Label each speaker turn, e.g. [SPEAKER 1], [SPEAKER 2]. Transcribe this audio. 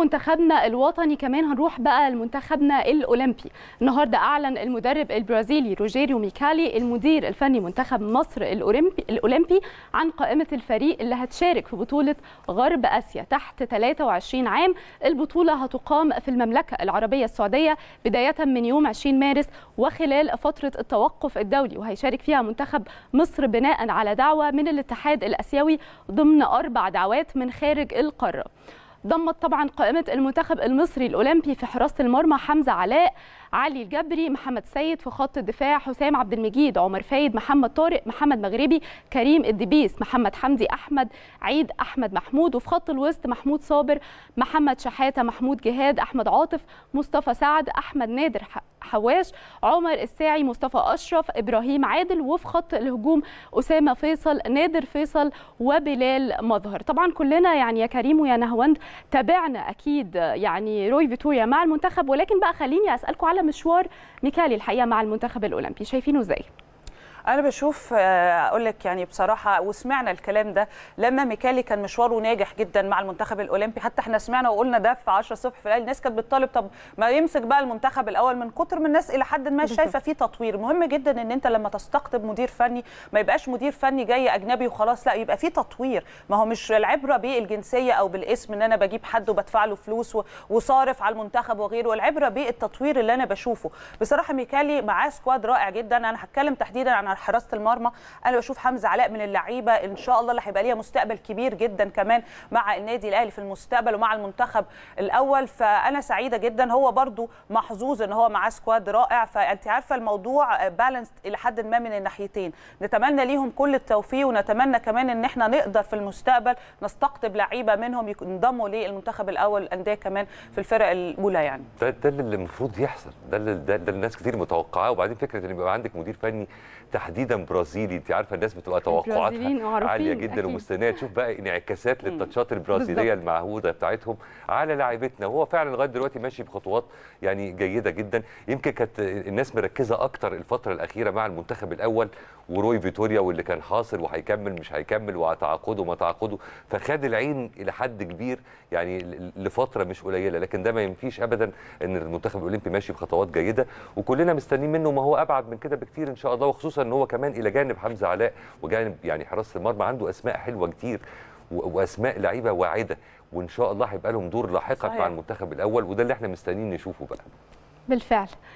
[SPEAKER 1] منتخبنا الوطني كمان هنروح بقى لمنتخبنا الاولمبي النهارده اعلن المدرب البرازيلي روجيريو ميكالي المدير الفني منتخب مصر الاولمبي الاولمبي عن قائمه الفريق اللي هتشارك في بطوله غرب اسيا تحت 23 عام البطوله هتقام في المملكه العربيه السعوديه بدايه من يوم 20 مارس وخلال فتره التوقف الدولي وهيشارك فيها منتخب مصر بناء على دعوه من الاتحاد الاسيوي ضمن اربع دعوات من خارج القاره ضمت طبعا قائمة المنتخب المصري الأولمبي في حراسة المرمى حمزة علاء علي الجبري محمد سيد في خط الدفاع حسام عبد المجيد عمر فايد محمد طارق محمد مغربي كريم الدبيس محمد حمدي أحمد عيد أحمد محمود وفي خط الوسط محمود صابر محمد شحاتة محمود جهاد أحمد عاطف مصطفى سعد أحمد نادر حواش عمر الساعي مصطفى اشرف ابراهيم عادل وفي خط الهجوم اسامه فيصل نادر فيصل وبلال مظهر طبعا كلنا يعني يا كريم ويا نهوند تابعنا اكيد يعني روي فيتوريا مع المنتخب ولكن بقى خليني اسالكم على مشوار ميكالي الحقيقه مع المنتخب الاولمبي شايفينه ازاي
[SPEAKER 2] انا بشوف آه، اقول لك يعني بصراحه وسمعنا الكلام ده لما ميكالي كان مشواره ناجح جدا مع المنتخب الاولمبي حتى احنا سمعنا وقلنا ده في 10 الصبح في الاهلي الناس كانت بتطالب طب ما يمسك بقى المنتخب الاول من كتر من الناس الى حد ما شايفه فيه تطوير مهم جدا ان انت لما تستقطب مدير فني ما يبقاش مدير فني جاي اجنبي وخلاص لا يبقى فيه تطوير ما هو مش العبره بالجنسيه او بالاسم ان انا بجيب حد وبدفع له فلوس وصارف على المنتخب وغيره العبره بالتطوير اللي انا بشوفه بصراحه ميكالي معاه سكواد رائع جدا انا هتكلم تحديدا عن على حراسه المرمى انا بشوف حمزه علاء من اللعيبه ان شاء الله اللي هيبقى ليها مستقبل كبير جدا كمان مع النادي الاهلي في المستقبل ومع المنتخب الاول فانا سعيده جدا هو برده محظوظ ان هو معاه سكواد رائع فانت عارفه الموضوع بالانس الى حد ما من الناحيتين نتمنى ليهم كل التوفيق ونتمنى كمان ان احنا نقدر في المستقبل نستقطب لعيبه منهم ينضموا للمنتخب الاول الانديه كمان في الفرق الاولى يعني
[SPEAKER 3] ده ده اللي المفروض يحصل ده اللي ده, ده الناس كتير متوقعاه وبعدين فكره ان يبقى عندك مدير فني تحديدا برازيلي انت عارفه الناس بتبقى توقعاتها عاليه جدا ومستنيه تشوف بقى انعكاسات للتاتشات البرازيليه المعهوده بتاعتهم على لاعبتنا وهو فعلا لغايه دلوقتي ماشي بخطوات يعني جيده جدا يمكن كانت الناس مركزه اكتر الفتره الاخيره مع المنتخب الاول وروي فيتوريا واللي كان حاصل وهيكمل مش هيكمل وتعاقده وما تعاقده فخد العين الى حد كبير يعني لفتره مش قليله لكن ده ما ينفيش ابدا ان المنتخب الاولمبي ماشي بخطوات جيده وكلنا مستنيين منه ما هو ابعد من كده بكتير ان شاء الله وخصوصا ان هو كمان الى جانب حمزه علاء وجانب يعني حراسه المرمى عنده اسماء حلوه كتير واسماء لعيبه واعده وان شاء الله هيبقى لهم دور لاحقا مع المنتخب الاول وده اللي احنا مستنيين نشوفه بقى
[SPEAKER 1] بالفعل